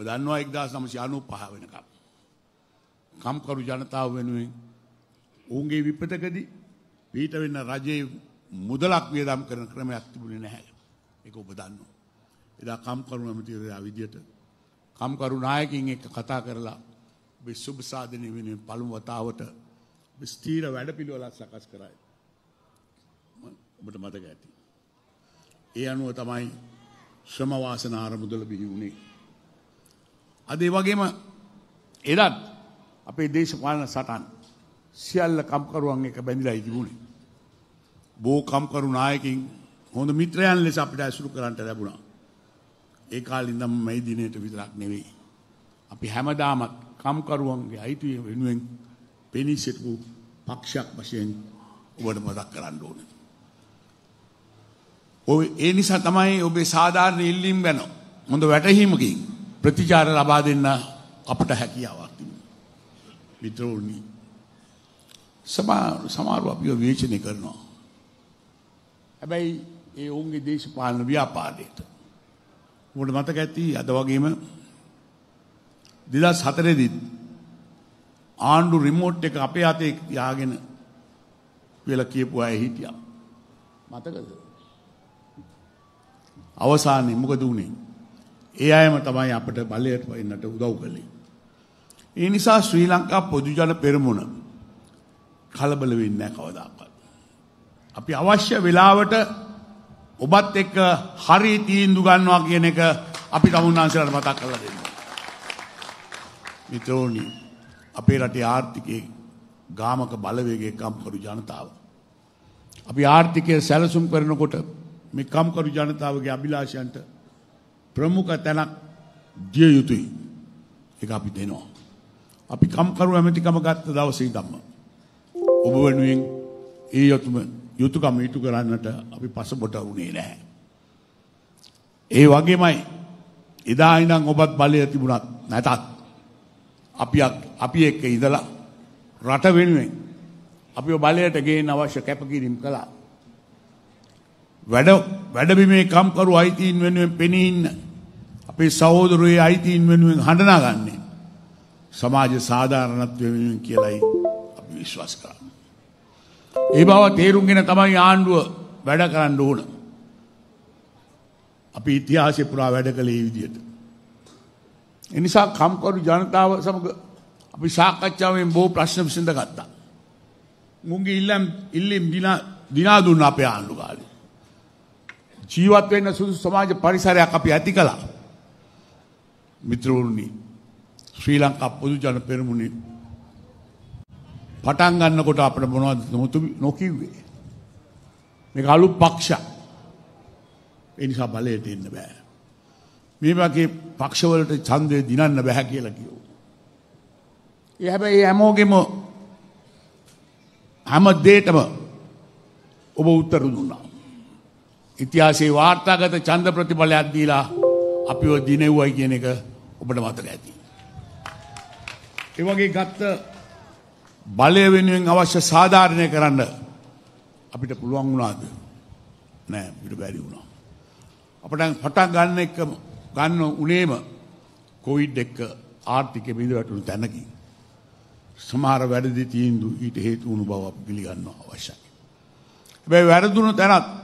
ඔබ දන්නවා 1995 වෙනකම්. කම්කරු ජනතාව වෙනුවෙන් ඔවුන්ගේ විපතකදී පීඩ වෙන්න රජයේ මුදලක් වියදම් කරන ක්‍රමයක් තිබුණේ නැහැ. ඒක ඔබ දන්නවා. එදා කම්කරු ඇමතිවරයා විදියට කම්කරු නායකින් එක්ක කතා කරලා ඔබේ සුබ සාධනය වෙනුවෙන් පළමු වතාවට ස්ථීර වැඩපිළිවෙලක් සකස් කරයි. ඔබට මතක ඇති. ඒ අනුව තමයි ශ්‍රම වාසන ආරමුදල බිහි වුණේ. අද ඒ වගේම එදත් අපේ දේශපාලන සටන් සියල්ල කම්කරුවන් එක බැඳිලායි තිබුණේ. බෝ කම්කරු නායකින් හොඳ මිත්‍රයන් ලෙස අපිට ඇසුරු කරන්නට ලැබුණා. ඒ කාලේ ඉඳන් මේ දිනේට විතරක් නෙවෙයි. අපි හැමදාමත් කම්කරුවන්ගේ අයිතිය වෙනුවෙන් පෙනී සිටපු පක්ෂයක් වශයෙන් ඔබට මතක් කරන්න ඕනේ. ඔය ඒ නිසා තමයි ඔබේ සාධාරණ ඉල්ලීම් ගැන හොඳ වැටහීමකින් ප්‍රතිචාර ලබා දෙන්න අපට හැකියාවක් මිත්‍රෝනි සමාරු අපිව වේචනය කරනවා. හැබැයි ඒ ඔවුන්ගේ දේශපාලන ව්‍යාපාරයට. උඹට මතක ඇති අද වගේම 2004 දී ආණ්ඩු රිමෝට් එක අපේ අතේ යාගෙන කියලා කියපු අය හිටියා. මතකද? අවසානයේ මොකද වුනේ? ඒ අයම තමයි අපට බලයට එන්නට උදව් කළේ. ඒ නිසා ශ්‍රී ලංකා පොදු ජන පෙරමුණ කලබල වෙන්නේ නැහැ කවදාකවත්. අපි අවශ්‍ය වෙලාවට ඔබත් එක්ක හරි තීන්දුව ගන්නවා කියන එක අපි තමුන්නාන්සලාට මතක් කරලා දෙන්න. මිත්‍රෝනි අපේ රටේ ආර්ථිකයේ ගාමක බලවේගයේ කම්කරු ජනතාව. අපි ආර්ථිකය සැලසුම් කරනකොට මේ කම්කරු ජනතාවගේ අභිලාෂයන්ට ප්‍රමුඛ තැනක් දිය යුතුයි. ඒක අපි දෙනවා. අපි කම්කරු ඇමතිකම ගත්ත දවසේ ඉඳන්ම ඔබ වෙනුවෙන් ඒ යතුම යුතුයකම ඊට කරන්නට අපි පසුබට වුණේ නැහැ. ඒ වගේමයි එදා ඉඳන් ඔබත් බලය තිබුණත් නැතත් අපි අපි එක්ක ඉඳලා රට වෙනුවෙන් අපිව බලයට ගේන්න අවශ්‍ය කැපකිරීම් කළා. වැඩ වැඩබිමේ කම්කරු අයිතීන් වෙනුවෙන් පෙනී ඉන්න අපේ සහෝදරයෝ අයිතීන් වෙනුවෙන් හඬනාගන්නේ සමාජ සාධාරණත්වය වෙනුවෙන් කියලායි අපි විශ්වාස කරන්නේ. ඒ බව තේරුම්ගෙන තමයි ආණ්ඩුව වැඩ කරන්න ඕන. අපි ඉතිහාසය පුරා වැඩ කළේ මේ විදිහට. ඒ නිසා කම්කරු ජනතාව සමග අපි සාකච්ඡාවෙන් බොහෝ ප්‍රශ්න විසඳගත්තා. මුංගි ඉල්ලම් ඉල්ලම් දිනා දුන්න අපේ ආණ්ඩු කාලේ. ජීවත් වෙන්න සුදුසු සමාජ පරිසරයක් අපි ඇති කළා. මිත්‍රවරුනි ශ්‍රී ලංකා පොදු ජන පෙරමුණේ පටන් ගන්නකොට අපිට මොනවද නොකිව්වේ? මේක අලුත් පක්ෂයක්. ඒ නිසා බලයට එන්න බෑ. මේ වගේ පක්ෂවලට ඡන්දය දිනන්න බෑ කියලා කිව්වා. ඒ හැබැයි හැමෝගෙම හැම දෙයකම ඔබ උත්තර දුන්නා. ඉතිහාසේ වාර්තාගත ඡන්ද ප්‍රතිඵලයක් දීලා අපිව දිනෙව්වයි කියන එක ඔබට මතක ඇති. ඒ වගේ ගත්ත බලය වෙනුවෙන් අවශ්‍ය සාධාරණය කරන්න අපිට පුළුවන් වුණාද? නෑ අපිට බැරි වුණා. අපිට පටන් ගන්න එක ගන්න උනේම කොවිඩ් එක්ක ආර්ථිකය බිඳ වැටුණු තැනකින් සමහර වැරදි තීන්දුව ඊට හේතු වුණු බව අපි පිළිගන්න අවශ්‍යයි. හැබැයි වැරදුණු තැනත්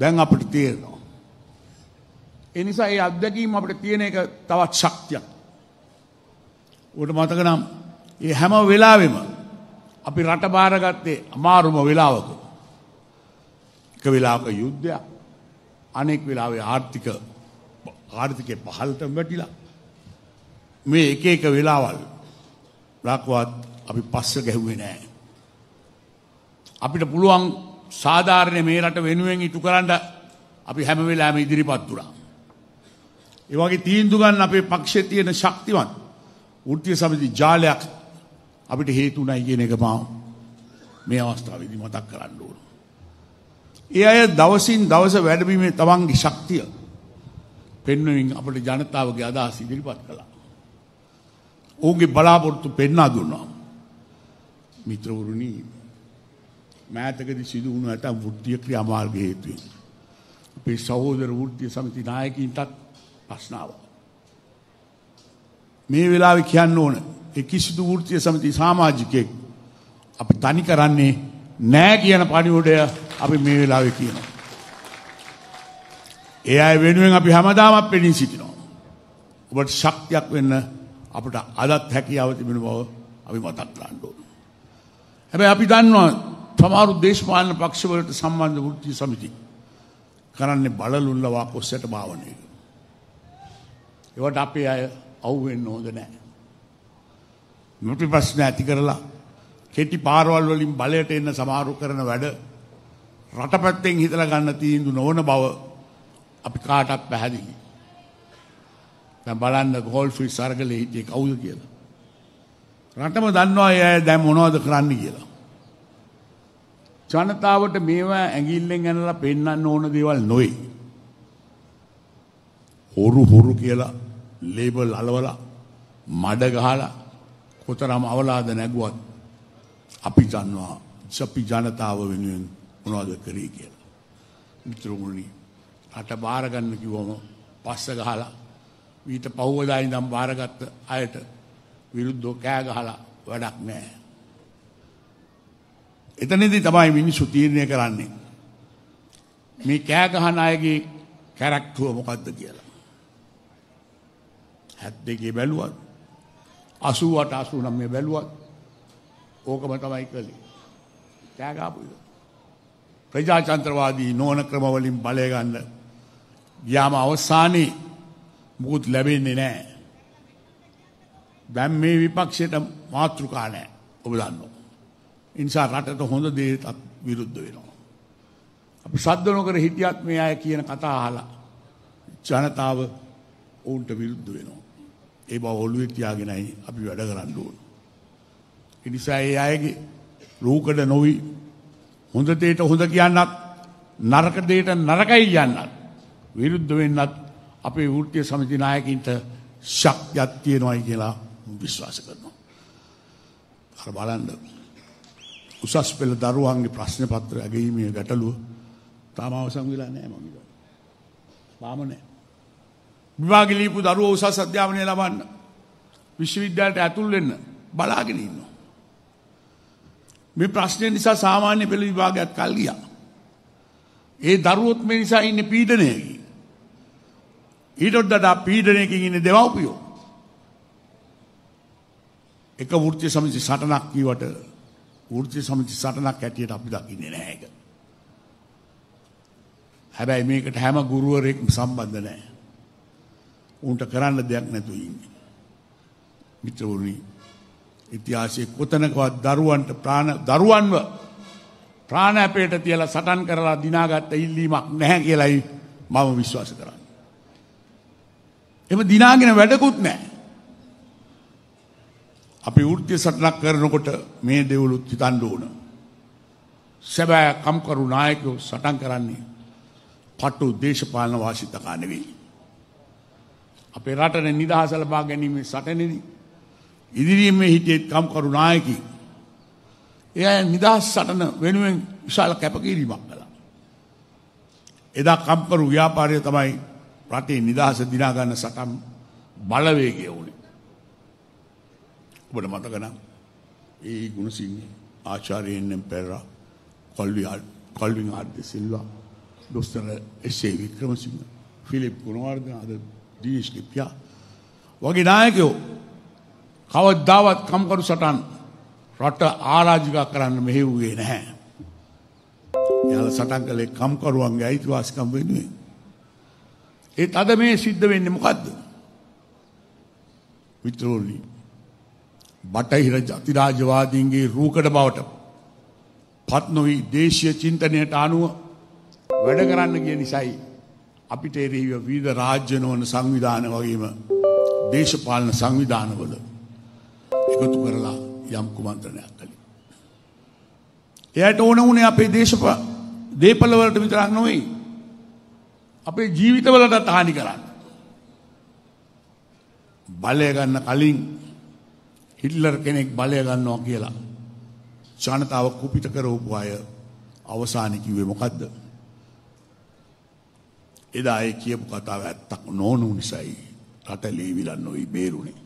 දැන් අපට තියෙනවා. එනිසා ඒ අත්දැකීම අපට තියෙන එක තවත් ශක්තියක්. උඩ මතක නම් ඒ හැම වෙලාවෙම අපි රට බාරගත්තේ අමාරුම වෙලාවක. එක වෙලාවක යුද්ධයක්. අනෙක් වෙලාවේ ආර්ථික ආර්ථිකේ පහළට වැටිලා මේ එක එක වෙලාවල් ලක්වත් අපි පස්ස ගැහුවේ නැහැ. අපිට පුළුවන් සාධාරණය මේ රට වෙනුවෙන් ඉටු කරන්න අපි හැම වෙලාවෙම ඉදිරිපත් වුණා. ඒ වගේ තීන්දුව ගන්න අපේ පක්ෂයේ තියෙන ශක්තිමත් වෘත්තීය සමිති ජාලයක් අපිට හේතු නැයි කියන එක මම මේ අවස්ථාවේදී මතක් කරන්න ඕන. ඒ අය දවසින් දවස වැඩබීමේ තමන්ගේ ශක්තිය පෙන්වමින් අපේ ජනතාවගේ අදහස් ඉදිරිපත් කළා. ඔවුන්ගේ බලාපොරොත්තු පෙන්වා දුන්නා. මිත්‍රවරුනි මෑතකදි සිදු වුණු ඇතම් වෘත්තිය ක්‍රියාමාර්ග හේතුවෙන්. අපේ සහෝදර වෘත්තිය සමිති නායකින්ටත් ප්‍රශ්නාව. මේ වෙලාවෙ කියන්න ඕන ඒ කිසිදු වෘත්තිය සමිති සමාජිකයෙක් අපි තනි කරන්නේ නෑ කියන පණිවුඩය අපි මේ වෙලාවෙ කියනවා. ඒ අය වෙනුවෙන් අපි හැමදාමත් පෙනී සිටිනවා. ඔබට ශක්තියක් වෙන්න අපට අදත් හැකියාව තිබෙන බව අපි මතක් කරන්න ඕන. හැබැයි අපි දන්නවා සමහරු දේශපාලන පක්ෂවලට සම්බන්ධ වෘත්ති සමිති කරන්නේ බලලුල්ලවා කොස්සට භාවනය. ඒවට අපේ අය අවුවෙන්න හොඳ නෑ. නොටි ප්‍රශ්න ඇති කරලා කෙටි පාරවල් වලින් බලයට එන්න සමහරු කරන වැඩ රට පැත්තෙන් හිතලා ගන්න තීන්දු නොවන බව අපි කාටත් පැහැදිලි. දැන් බලන්න ගෝල්ෆි සර්ගලේ හිටියේ කවුද කියලා. රටම දන්නවා ඒ අය දැන් මොනවද කරන්න කියලා. ජනතාවට මේවා ඇඟිල්ලෙන් ඇනලා පෙන්වන්න ඕන දේවල් නොයි. හොරු හොරු කියලා ලේබල් අලවලා මඩ ගහලා කොතරම් අවලාද නැගුවත් අපි දන්නවා අපි ජනතාව වෙනුවෙන් මොනවද කරේ කියලා. මිත්‍රමුණි රට බාර ගන්න කිව්වම පස්ස ගහලා ඊට පහුවදා ඉඳන් බාරගත්ත අයට විරුද්ධව කෑ ගහලා වැඩක් නැහැ. එතනදී තමයි මිනිස්සු තීරණය කරන්නේ. මේ කෑ ගහන අයගේ කැරක්කුව මොකද්ද කියලා. 72 බැලුවත් 88 89 බැලුවත් ඕකම තමයි කළේ. කෑ ගහපු ප්‍රජාතන්ත්‍රවාදී නෝන ක්‍රම වලින් බලය ගන්න ගියාම අවසානයේ මුකුත් ලැබෙන්නේ නැහැ. දැන් මේ විපක්ෂයට මාතෘකා නැහැ. ඔබ දන්නවා. නිසා රටට හොඳ දේත් විරුද්ධ වෙනවා. අපි සද්ද නොකර හිටියත් මේ අය කියන කතා අහලා ජනතාව ඔවුන්ට විරුද්ධ වෙනවා. ඒ බව ඔළුවේ තියාගෙනයි අපි වැඩ කරන්න ඕන. ඒ නිසා ඒ අයගේ රූකඩ නොවි හොඳ දෙයට හොඳ කියන්නත් නරක දෙයට නරකයි කියන්නත් විරුද්ධ වෙන්නත් අපේ වෘත්තීය සමිති නායකින්ට ශක්තියක් තියෙනවායි කියලා විශ්වාස කරනවා. අර බලන්න උසස් පෙළ දරුවන්ගේ ප්‍රශ්න පත්‍ර ඇගීමේ ගැටලුව තාම අවසන් වෙලා නැහැ මම හිතන්නේ. තාම නැහැ. විභාග ලියපු දරුවෝ උසස් අධ්‍යාපනය ලබන්න විශ්වවිද්‍යාලයට ඇතුල් වෙන්න බලාගෙන ඉන්නවා. මේ ප්‍රශ්නේ නිසා සාමාන්‍ය පෙළ විභාගයත් කල් ගියා. ඒ දරුවොත් මේ නිසා ඉන්නේ පීඩනයකින්. ඊටත් වඩා පීඩනයකින් ඉන්නේ දෙමව්පියෝ. එක වෘත්ති සමිති සටනක් කීවට වෘත්ති සමිති සටනක් ඇටියට අපි දකින්නේ නැහැ ඒක. හැබැයි මේකට හැම ගුරුවරෙක් සම්බන්ධ නැහැ. උන්ට කරන්න දෙයක් නැතුව ඉන්නේ. මිත්‍රවරුනි ඉතිහාසයේ කොතනකවත් දරුවන්ට ප්‍රාණ දරුවන්ව ප්‍රාණ අපේට තියලා සටන් කරලා දිනාගත්ත ඉල්ලීමක් නැහැ කියලයි මම විශ්වාස කරන්නේ. එම දිනාගෙන වැඩකුත් නැහැ. අපි වෘත්තිය සටනක් කරනකොට මේ දෙවලුත් හිතන්න ඕන. සැබෑ කම්කරු නායකයෝ සටන් කරන්නේ පටු දේශපාලන වාසිතකා නෙවෙයි. අපේ රටට නිදහස ලබා ගැනීම සටනේදී ඉදිරියේ හිටියේ කම්කරු නායකී. එයා නිදහස් සටන වෙනුවෙන් විශාල කැපකිරීමක් කළා. එදා කම්කරු ව්‍යාපාරය තමයි රටේ නිදහස දිනා ගන්න සටන් බලවේගය වුණේ. ඔබට මතකනම් ඒ ගුණසිංහ ආචාර්යයන්ෙන් පෙරා කොල්විහාල් කොල්වින් ආර්ද සිල්වා දොස්තර එස්සේ වික්‍රමසිංහ ෆිලිප් ගුණවර්ධන අද දීනේෂ් කිප්පියා වගේ නායකයෝ කවදාවත් කම්කරු සටන් රට ආරාජිකා කරන්න මෙහෙව්වේ නැහැ. යාල සටන් කළේ කම්කරුවන්ගේ අයිතිවාසිකම් වෙනුවෙන්. ඒත් අද මේ සිද්ධ වෙන්නේ මොකද්ද? විතරෝලි බටහිර ජතිරාජවාදීන්ගේ රූකඩ බවට පත් නොවී දේශය චින්තනයට අනුව වැඩ කරන්න කිය නිසයි අපිට එරෙහිව විවිධ රාජ්‍ය නොවන සංවිධාන වගේම දේශපාලන සංවිධානවල එකතු කරලා යම් කුමන්ත්‍රණයක් කළේ. එයට ඕන වුණේ අපේ දේශප දේපල වලට විතරක් නෙවෙයි අපේ ජීවිතවලටත් හානි කරන්න. බලය ගන්න කලින් හිට්ලර් කෙනෙක් බලය ගන්නවා කියලා ජනතාව කුපිත කරවපු අය අවසානයේ කිව්වේ මොකද්ද? එදා ඒ කියපු කතාව ඇත්තක් නොවුණු නිසායි රට ලීවිලා නොයි බේරුණේ.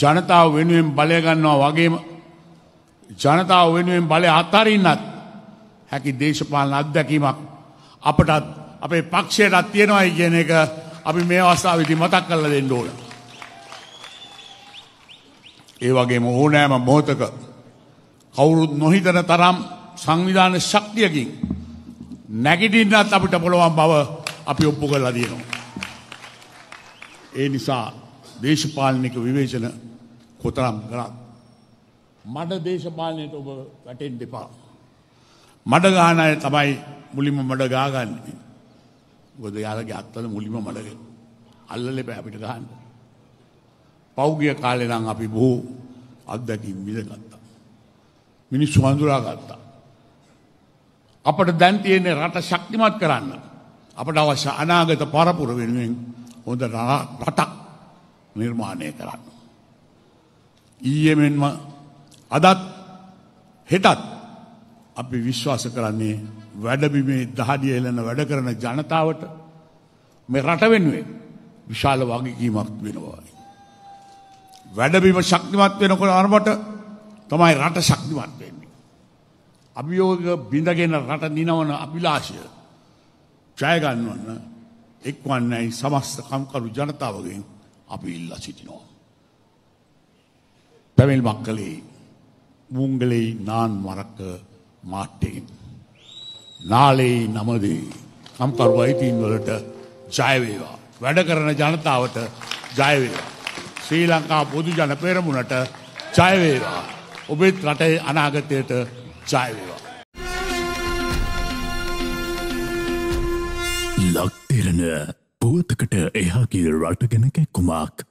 ජනතාව වෙනුවෙන් බලය ගන්නවා වගේම ජනතාව වෙනුවෙන් බලය අත්හරින්නත් හැකි දේශපාලන අත්දැකීමක් අපටත් අපේ පක්ෂයටත් තියෙනවායි කියන එක අපි මේ අවස්ථාවේදී මතක් කරලා දෙන්න ඕනේ. ඒ වගේම ඕනෑම මොහොතක කවුරුත් නොහිතන තරම් සංවිධාන ශක්තියකින් නැගිටින්නත් අපිට පුළුවන් බව අපි ඔප්පු කරලා තියෙනවා. ඒ නිසා දේශපාලනික විවේචන කොතරම් කරත් මඩ දේශපාලනයට ඔබ වැටෙන්න එපා. මඩ ගහන අය තමයි මුලින්ම මඩ ගාගන්නේ. මොකද යාළුවගේ අත්තල මුලින්ම මඩ ගහන. අල්ලලා එපා අපිට ගහන්න. පෞගිය කාලේ නම් අපි බොහෝ අත්දැකීම් විඳගත්තා. මිනිස්සු හඳුනා ගත්තා. අපට දැන් තියෙන්නේ රට ශක්තිමත් කරන්න. අපට අවශ්‍ය අනාගත පරපුර වෙනුවෙන් හොඳ රටක් නිර්මාණය කරන්න. ඊයේ මෙන්ම අදත් හෙටත් අපි විශ්වාස කරන්නේ වැඩබිමේ දහඩිය එළන වැඩ කරන ජනතාවට මේ රට වෙනුවෙන් විශාල වගකීමක් වෙනවා. වැඩබිම ශක්තිමත් වෙනකොට අරමට තමයි රට ශක්තිමත් වෙන්නේ. අභියෝග බිඳගෙන රට නිනවන අභිලාෂය ජයගන්නවන්න එක්වන්නයි සමස්ත කම්කරු ජනතාවගෙන් අපි ඉල්ල සිටිනෝ. පැමිල් මක්කලේ මුංගලෙයි නාන් මරක්ක මාට්ටයෙන්. නාලෙයි නමදේ කම්කරු අයිතින් වලට ජයවේවා. වැඩ කරන ජනතාවට ජයවේවා. ශ්‍රී ලංකා පොදු ජන පෙරමුණට ජයවේවා. ඔබෙත් රටේ අනාගතයට ජයවේවා. ලක්තිරණ පුවතකට එහා කිය රට ගැන කැක්කුමක්.